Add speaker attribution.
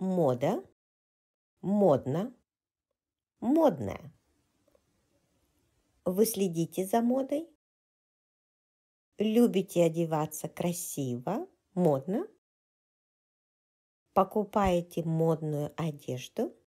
Speaker 1: мода, модно, модная. Вы следите за модой? Любите одеваться красиво, модно? Покупаете модную одежду?